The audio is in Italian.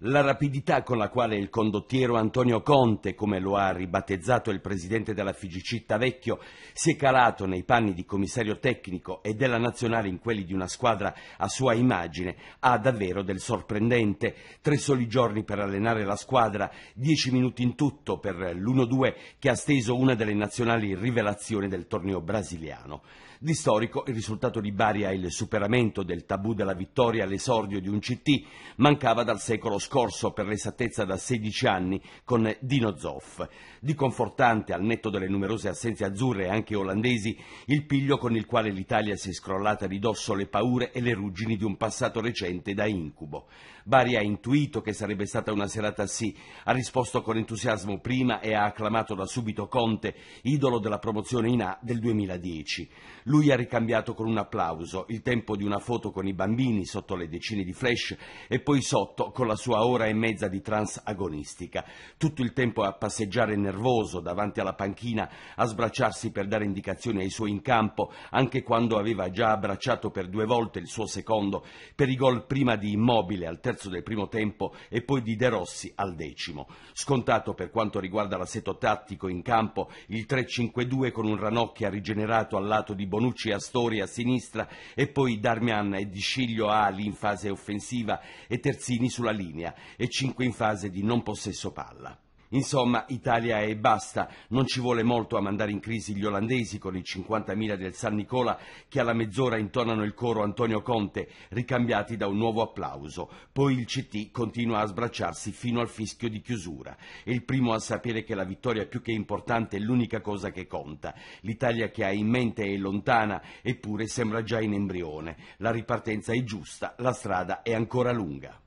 La rapidità con la quale il condottiero Antonio Conte, come lo ha ribattezzato il presidente della FIGC Vecchio, si è calato nei panni di commissario tecnico e della nazionale in quelli di una squadra a sua immagine, ha davvero del sorprendente. Tre soli giorni per allenare la squadra, dieci minuti in tutto per l'1-2 che ha steso una delle nazionali rivelazioni del torneo brasiliano. Di storico il risultato di Bari è il superamento del tabù della vittoria all'esordio di un CT, mancava dal secolo scorso, per l'esattezza da 16 anni, con Dino Zoff. Di confortante, al netto delle numerose assenze azzurre e anche olandesi, il piglio con il quale l'Italia si è scrollata di dosso le paure e le ruggini di un passato recente da incubo. Bari ha intuito che sarebbe stata una serata sì, ha risposto con entusiasmo prima e ha acclamato da subito Conte, idolo della promozione in A del 2010. Lui ha ricambiato con un applauso il tempo di una foto con i bambini sotto le decine di flash e poi sotto con la sua sua ora e mezza di trans agonistica, tutto il tempo a passeggiare nervoso davanti alla panchina, a sbracciarsi per dare indicazioni ai suoi in campo, anche quando aveva già abbracciato per due volte il suo secondo, per i gol prima di Immobile al terzo del primo tempo e poi di De Rossi al decimo. Scontato per quanto riguarda l'assetto tattico in campo, il 3-5-2 con un Ranocchia rigenerato al lato di Bonucci e Astori a sinistra e poi Darmian e Di Sciglio ali in fase offensiva e Terzini sulla linea Spagna e 5 in fase di non possesso palla. Insomma, Italia e basta, non ci vuole molto a mandare in crisi gli olandesi con i 50.000 del San Nicola che alla mezz'ora intonano il coro Antonio Conte, ricambiati da un nuovo applauso. Poi il CT continua a sbracciarsi fino al fischio di chiusura. È il primo a sapere che la vittoria più che importante è l'unica cosa che conta. L'Italia che ha in mente è lontana, eppure sembra già in embrione. La ripartenza è giusta, la strada è ancora lunga.